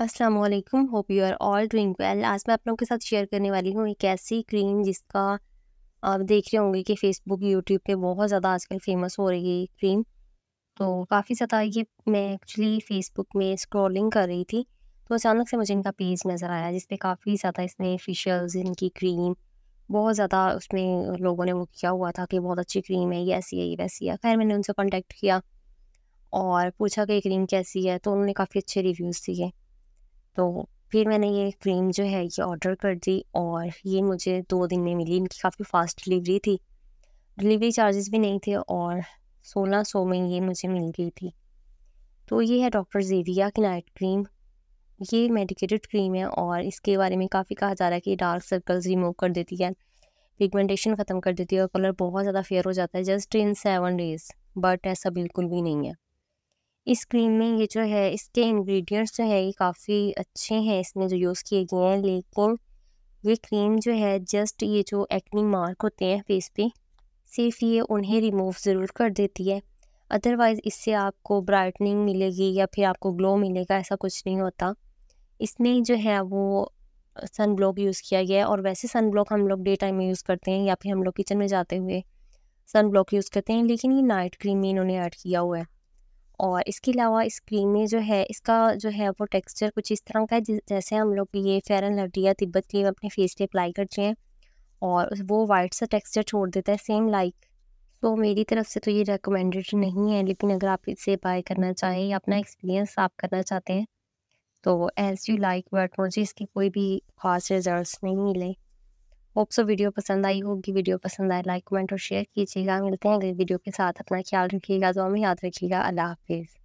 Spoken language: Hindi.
अस्सलाम वालेकुम hope you are all doing well आज मैं आप लोगों के साथ शेयर करने वाली हूँ एक ऐसी क्रीम जिसका आप देख रहे होंगे कि फेसबुक यूट्यूब पे बहुत ज़्यादा आजकल फेमस हो रही है क्रीम तो काफ़ी ज़्यादा ये मैं एक्चुअली फ़ेसबुक में स्क्रॉलिंग कर रही थी तो अचानक से मुझे इनका पेज नज़र आया जिसपे काफ़ी ज़्यादा इसमें फेशियल्स इनकी क्रीम बहुत ज़्यादा उसमें लोगों ने वो किया हुआ था कि बहुत अच्छी क्रीम है ये ऐसी है ये वैसी है खैर मैंने उनसे कॉन्टेक्ट किया और पूछा कि क्रीम कैसी है तो उन्होंने काफ़ी अच्छे रिव्यूज़ दिए तो फिर मैंने ये क्रीम जो है ये ऑर्डर कर दी और ये मुझे दो दिन में मिली इनकी काफ़ी फास्ट डिलीवरी थी डिलीवरी चार्जेस भी नहीं थे और सोलह सौ में ये मुझे मिल गई थी तो ये है डॉक्टर जेविया की नाइट क्रीम ये मेडिकेटेड क्रीम है और इसके बारे में काफ़ी कहा जा रहा है कि डार्क सर्कल्स रिमूव कर देती है पिगमेंटेशन ख़त्म कर देती है और कलर बहुत ज़्यादा फेयर हो जाता है just in seven days but ऐसा बिल्कुल भी नहीं है इस क्रीम में ये जो है इसके इंग्रेडिएंट्स जो है ये काफ़ी अच्छे हैं इसमें जो यूज़ किए गए हैं लेकिन ये क्रीम जो है जस्ट ये जो एक्नी मार्क होते हैं फेस पे सिर्फ ये उन्हें रिमूव ज़रूर कर देती है अदरवाइज़ इससे आपको ब्राइटनिंग मिलेगी या फिर आपको ग्लो मिलेगा ऐसा कुछ नहीं होता इसमें जो है वो सन ब्लॉक यूज़ किया गया है और वैसे सन ब्लॉक हम लोग डे टाइम में यूज़ करते हैं या फिर हम लोग किचन में जाते हुए सन ब्लॉक यूज़ करते हैं लेकिन ये नाइट क्रीम में इन्होंने ऐड किया हुआ है और इसके अलावा इस क्रीम में जो है इसका जो है वो टेक्सचर कुछ इस तरह का है जैसे हम लोग ये फेयर एंड लवली या तिब्बत क्रीम अपने फेस पे अप्लाई करते हैं और वो वाइट सा टेक्सचर छोड़ देता है सेम लाइक तो मेरी तरफ से तो ये रिकमेंडेड नहीं है लेकिन अगर आप इसे बाय करना चाहें या अपना एक्सपीरियंस आप करना चाहते हैं तो एज़ यू लाइक बट मुझे इसकी कोई भी खास रिजल्ट नहीं मिले होप सो वीडियो पसंद आई होगी वीडियो पसंद आए लाइक कमेंट और शेयर कीजिएगा मिलते हैं अगले वीडियो के साथ अपना ख्याल रखिएगा जो हमें याद रखिएगा अल्लाह हाफिज़